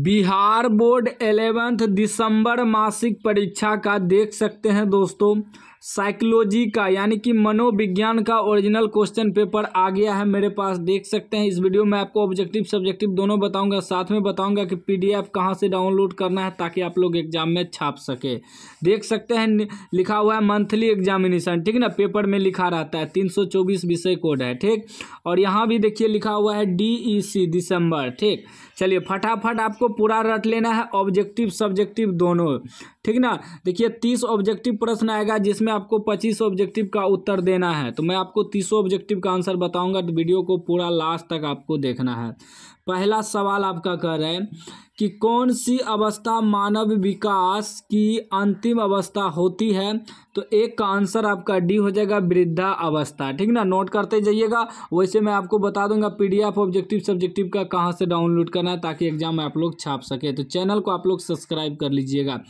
Bihar board eleventh दिसंबर मासिक परीक्षा का देख सकते हैं दोस्तों साइकोलॉजी का यानी कि मनोविज्ञान का ओरिजिनल क्वेश्चन पेपर आ गया है मेरे पास देख सकते हैं इस वीडियो में आपको ऑब्जेक्टिव सब्जेक्टिव दोनों बताऊंगा साथ में बताऊंगा कि पीडीएफ कहाँ से डाउनलोड करना है ताकि आप लोग एग्जाम में छाप सके देख सकते हैं लिखा हुआ है मंथली एग्जामिनेशन ठीक ना पेपर में लिखा रहता है तीन विषय कोड है ठीक और यहाँ भी देखिए लिखा हुआ है डी e दिसंबर ठीक चलिए फटाफट आपको पूरा रट लेना है ऑब्जेक्टिव सब्जेक्टिव दोनों ठीक ना देखिए तीस ऑब्जेक्टिव प्रश्न आएगा जिसमें आपको पच्चीस ऑब्जेक्टिव का उत्तर देना है तो मैं आपको तीसों ऑब्जेक्टिव का आंसर बताऊंगा तो वीडियो को पूरा लास्ट तक आपको देखना है पहला सवाल आपका कह रहे हैं कि कौन सी अवस्था मानव विकास की अंतिम अवस्था होती है तो एक का आंसर आपका डी हो जाएगा वृद्धा अवस्था ठीक ना नोट करते जाइएगा वैसे मैं आपको बता दूंगा पीडीएफ ऑब्जेक्टिव सब्जेक्टिव का कहाँ से डाउनलोड करना है ताकि एग्जाम में आप लोग छाप सके तो चैनल को आप लोग सब्सक्राइब कर लीजिएगा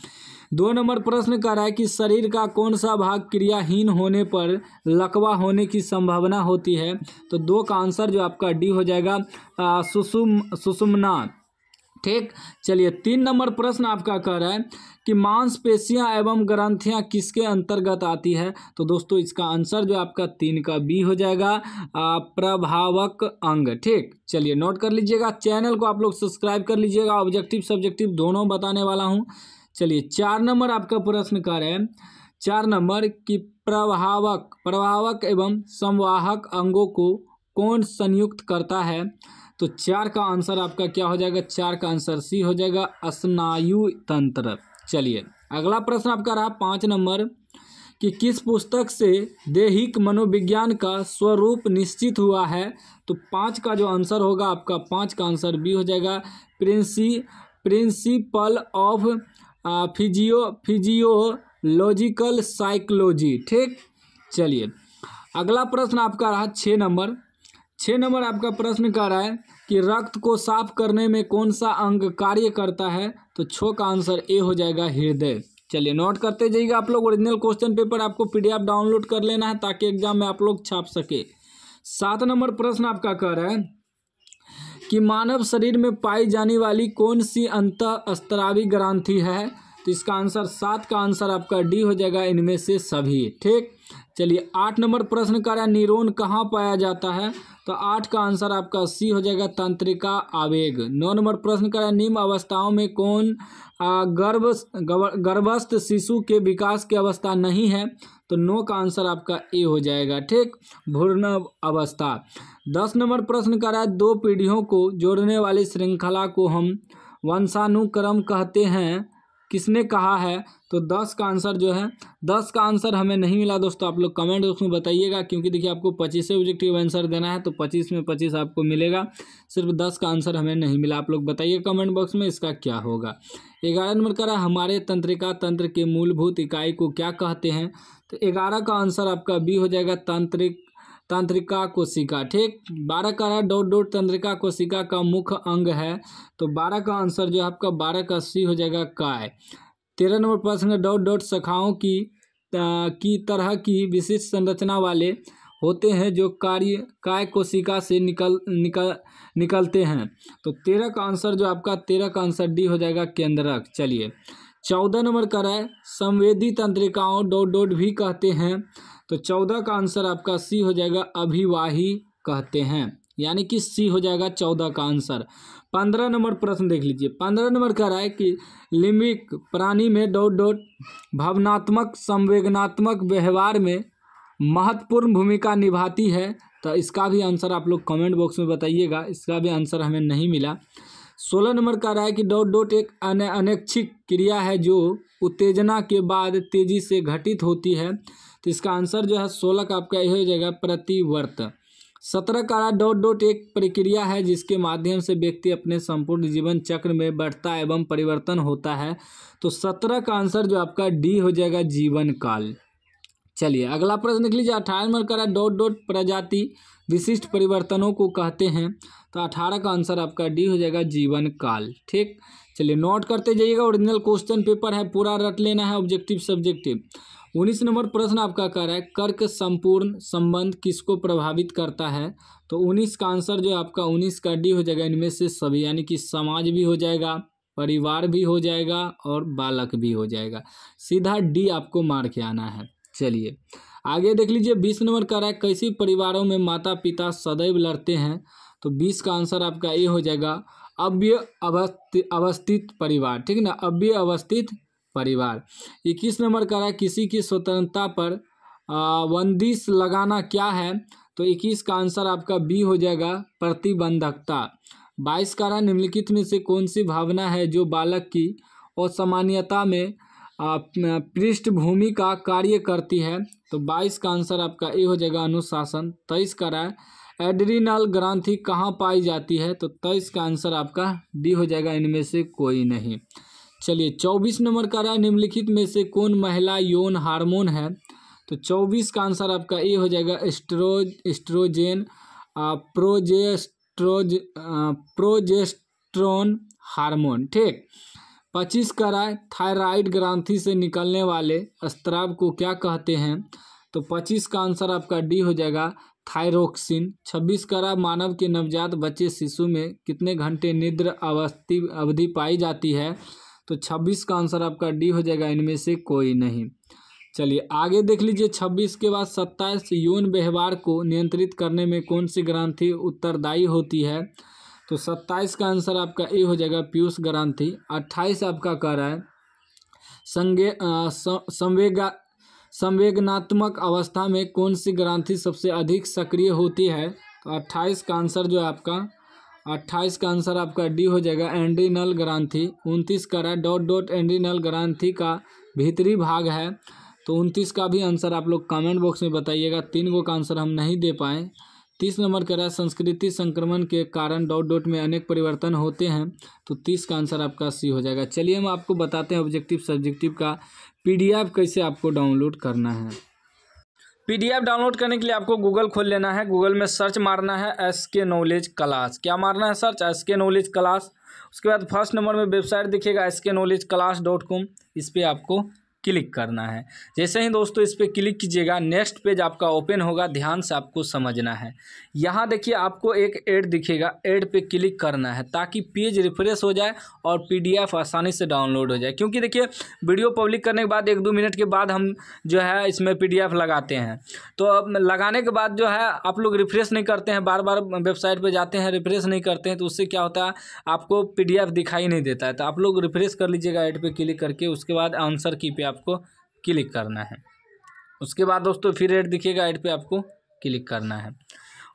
दो नंबर प्रश्न कह रहा है कि शरीर का कौन सा भाग क्रियाहीन होने पर लकवा होने की संभावना होती है तो दो का आंसर जो आपका डी हो जाएगा सुषुम सुसुम सुसुमना ठीक चलिए तीन नंबर प्रश्न आपका कह रहा है कि मांसपेशियां एवं ग्रंथियां किसके अंतर्गत आती है तो दोस्तों इसका आंसर जो आपका तीन का बी हो जाएगा प्रभावक अंग ठीक चलिए नोट कर लीजिएगा चैनल को आप लोग सब्सक्राइब कर लीजिएगा ऑब्जेक्टिव सब्जेक्टिव दोनों बताने वाला हूँ चलिए चार नंबर आपका प्रश्न रहे हैं चार नंबर कि प्रभावक प्रभावक एवं संवाहक अंगों को कौन संयुक्त करता है तो चार का आंसर आपका क्या हो जाएगा चार का आंसर सी हो जाएगा स्नायु तंत्र चलिए अगला प्रश्न आपका रहा पाँच नंबर कि किस पुस्तक से देहिक मनोविज्ञान का स्वरूप निश्चित हुआ है तो पाँच का जो आंसर होगा आपका पाँच का आंसर बी हो जाएगा प्रिंसी principle of physio physiological psychology ठीक चलिए अगला प्रश्न आपका रहा छः नंबर छः नंबर आपका प्रश्न कह रहा है कि रक्त को साफ करने में कौन सा अंग कार्य करता है तो छो का आंसर ए हो जाएगा हृदय चलिए नोट करते जाइएगा आप लोग ओरिजिनल क्वेश्चन पेपर आपको पीडीएफ डाउनलोड कर लेना है ताकि एग्जाम में आप लोग छाप सके सात नंबर प्रश्न आपका कह रहा है कि मानव शरीर में पाई जाने वाली कौन सी अंत स्तरावी ग्रंथि है तो इसका आंसर सात का आंसर आपका डी हो जाएगा इनमें से सभी ठीक चलिए आठ नंबर प्रश्न करा निरोन कहाँ पाया जाता है तो आठ का आंसर आपका सी हो जाएगा तंत्रिका आवेग नौ नंबर प्रश्न करा निम्न अवस्थाओं में कौन गर्भ गर्भस्थ शिशु के विकास की अवस्था नहीं है तो नौ का आंसर आपका ए हो जाएगा ठीक भूर्ण अवस्था दस नंबर प्रश्न कर रहा है दो पीढ़ियों को जोड़ने वाली श्रृंखला को हम वंशानुक्रम कहते हैं किसने कहा है तो दस का आंसर जो है दस का आंसर हमें नहीं मिला दोस्तों आप लोग कमेंट बॉक्स में बताइएगा क्योंकि देखिए आपको पच्चीस ऑब्जेक्टिव आंसर देना है तो पच्चीस में पच्चीस आपको मिलेगा सिर्फ दस का आंसर हमें नहीं मिला आप लोग बताइए कमेंट बॉक्स में इसका क्या होगा ग्यारह नंबर करा हमारे तंत्रिका तंत्र के मूलभूत इकाई को क्या कहते हैं तो ग्यारह का आंसर आपका बी हो जाएगा तांत्रिक तंत्रिका कोशिका ठीक बारह का डॉट डॉट तंत्रिका कोशिका का मुख्य अंग है तो बारह का आंसर जो है आपका बारह का सी हो जाएगा काय तेरह नंबर प्रश्न है डॉट डॉट शाखाओं की आ, की तरह की विशिष्ट संरचना वाले होते हैं जो कार्य काय कोशिका से निकल निकल निकलते हैं तो तेरह का आंसर जो आपका तेरह का आंसर डी हो जाएगा केंद्रक चलिए चौदह नंबर का है संवेदी तंत्रिकाओं डोट डोट भी कहते हैं तो चौदह का आंसर आपका सी हो जाएगा अभिवाही कहते हैं यानी कि सी हो जाएगा चौदह का आंसर पंद्रह नंबर प्रश्न देख लीजिए पंद्रह नंबर कह रहा है कि लिम्बिक प्राणी में डोट डोट भावनात्मक संवेदनात्मक व्यवहार में महत्वपूर्ण भूमिका निभाती है तो इसका भी आंसर आप लोग कमेंट बॉक्स में बताइएगा इसका भी आंसर हमें नहीं मिला सोलह नंबर का रहा है कि डॉट डॉट एक अनैच्छिक क्रिया है जो उत्तेजना के बाद तेजी से घटित होती है तो इसका आंसर जो है सोलह का आपका यह हो जाएगा प्रतिवर्त सत्रह का रहा डॉट डॉट एक प्रक्रिया है जिसके माध्यम से व्यक्ति अपने संपूर्ण जीवन चक्र में बढ़ता एवं परिवर्तन होता है तो सत्रह का आंसर जो आपका डी हो जाएगा जीवन काल चलिए अगला प्रश्न देख लीजिए अठारह नंबर करा डॉट डॉट प्रजाति विशिष्ट परिवर्तनों को कहते हैं तो अठारह का आंसर आपका डी हो जाएगा जीवन काल ठीक चलिए नोट करते जाइएगा ओरिजिनल क्वेश्चन पेपर है पूरा रट लेना है ऑब्जेक्टिव सब्जेक्टिव उन्नीस नंबर प्रश्न आपका कर रहा है कर्क संपूर्ण संबंध किसको प्रभावित करता है तो उन्नीस का आंसर जो आपका उन्नीस का डी हो जाएगा इनमें से सभी यानी कि समाज भी हो जाएगा परिवार भी हो जाएगा और बालक भी हो जाएगा सीधा डी आपको मार के आना है चलिए आगे देख लीजिए बीस नंबर का रहा है कैसे परिवारों में माता पिता सदैव लड़ते हैं तो बीस का आंसर आपका ये हो जाएगा अव्य अवस्थित अवस्थित परिवार ठीक है ना अव्य अवस्थित परिवार इक्कीस नंबर का रहा है किसी की स्वतंत्रता पर बंदिश लगाना क्या है तो इक्कीस का आंसर आपका बी हो जाएगा प्रतिबंधकता बाईस का रहा निम्नलिखित में से कौन सी भावना है जो बालक की और सामान्यता में पृष्ठभूमि का कार्य करती है तो बाईस का आंसर आपका ए हो जाएगा अनुशासन तेईस का राय एड्रीनल ग्रंथि कहाँ पाई जाती है तो तेईस का आंसर आपका डी हो जाएगा इनमें से कोई नहीं चलिए चौबीस नंबर का राय निम्नलिखित में से कौन महिला यौन हार्मोन है तो चौबीस का आंसर आपका ए हो जाएगा एस्ट्रोज एस्ट्रोजेन प्रोजेस्ट्रोज प्रोजेस्ट्रोन हार्मोन ठीक पच्चीस कराए थायराइड ग्रंथि से निकलने वाले स्त्राव को क्या कहते हैं तो पच्चीस का आंसर आपका डी हो जाएगा थायरोक्सिन छब्बीस करा मानव के नवजात बच्चे शिशु में कितने घंटे निद्र अवस्थी अवधि पाई जाती है तो छब्बीस का आंसर आपका डी हो जाएगा इनमें से कोई नहीं चलिए आगे देख लीजिए छब्बीस के बाद सत्ताईस यौन व्यवहार को नियंत्रित करने में कौन सी ग्रंथि उत्तरदायी होती है तो सत्ताईस का आंसर आपका ए हो जाएगा पीयूष ग्रांथी अट्ठाईस आपका कह रहा है संगे संवेगा संवेगनात्मक अवस्था में कौन सी ग्रांथी सबसे अधिक सक्रिय होती है तो अट्ठाईस का आंसर जो है आपका अट्ठाईस का आंसर आपका डी हो जाएगा एंड्रीनल ग्रांथी उनतीस का रहा है डॉट डॉट एंड्रीनल ग्रांथी का भीतरी भाग है तो उनतीस का भी आंसर आप लोग कमेंट बॉक्स में बताइएगा तीन गो का आंसर हम नहीं दे पाएँ तीस नंबर कह रहा है संस्कृति संक्रमण के कारण डॉट डॉट में अनेक परिवर्तन होते हैं तो तीस का आंसर आपका सी हो जाएगा चलिए हम आपको बताते हैं ऑब्जेक्टिव सब्जेक्टिव का पीडीएफ कैसे आपको डाउनलोड करना है पीडीएफ डाउनलोड करने के लिए आपको गूगल खोल लेना है गूगल में सर्च मारना है एस के नॉलेज क्लास क्या मारना है search S K knowledge class उसके बाद फर्स्ट नंबर में वेबसाइट दिखेगा S K knowledge class dot com इस पर आपको क्लिक करना है जैसे ही दोस्तों इस पर क्लिक कीजिएगा नेक्स्ट पेज आपका ओपन होगा ध्यान से आपको समझना है यहाँ देखिए आपको एक ऐड दिखेगा ऐड पे क्लिक करना है ताकि पेज रिफ्रेश हो जाए और पीडीएफ आसानी से डाउनलोड हो जाए क्योंकि देखिए वीडियो पब्लिक करने के बाद एक दो मिनट के बाद हम जो है इसमें पी लगाते हैं तो लगाने के बाद जो है आप लोग रिफ्रेश नहीं करते हैं बार बार वेबसाइट पर जाते हैं रिफ्रेश नहीं करते हैं तो उससे क्या होता है आपको पी दिखाई नहीं देता है तो आप लोग रिफ्रेश कर लीजिएगा एड पर क्लिक करके उसके बाद आंसर की पे आपको क्लिक करना है उसके बाद दोस्तों फिर ऐड दिखेगा ऐड पे आपको क्लिक करना है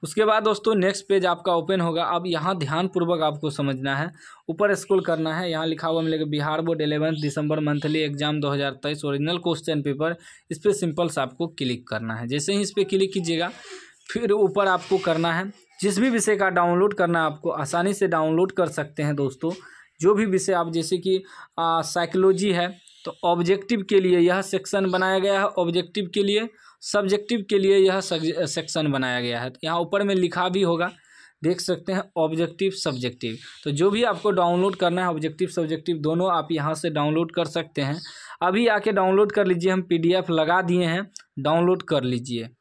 उसके बाद दोस्तों नेक्स्ट पेज आपका ओपन होगा अब यहाँ ध्यानपूर्वक आपको समझना है ऊपर स्क्रॉल करना है यहाँ लिखा हुआ मिलेगा Bihar board eleventh December monthly exam 2023 original question paper इस पर सिंपल सा आपको क्लिक करना है जैसे ही इस पर क्लिक कीजिएगा फिर ऊपर आपको करना है जिस भी विषय का डाउनलोड करना आपको आसानी से डाउनलोड कर सकते हैं दोस्तों जो भी विषय आप जैसे कि साइकोलॉजी है तो ऑब्जेक्टिव के लिए यह सेक्शन बनाया गया है ऑब्जेक्टिव के लिए सब्जेक्टिव के लिए यह सेक्शन बनाया गया है तो यहाँ ऊपर में लिखा भी होगा देख सकते हैं ऑब्जेक्टिव सब्जेक्टिव तो जो भी आपको डाउनलोड करना है ऑब्जेक्टिव सब्जेक्टिव दोनों आप यहाँ से डाउनलोड कर सकते हैं अभी आके डाउनलोड कर लीजिए हम पीडीएफ लगा दिए हैं डाउनलोड कर लीजिए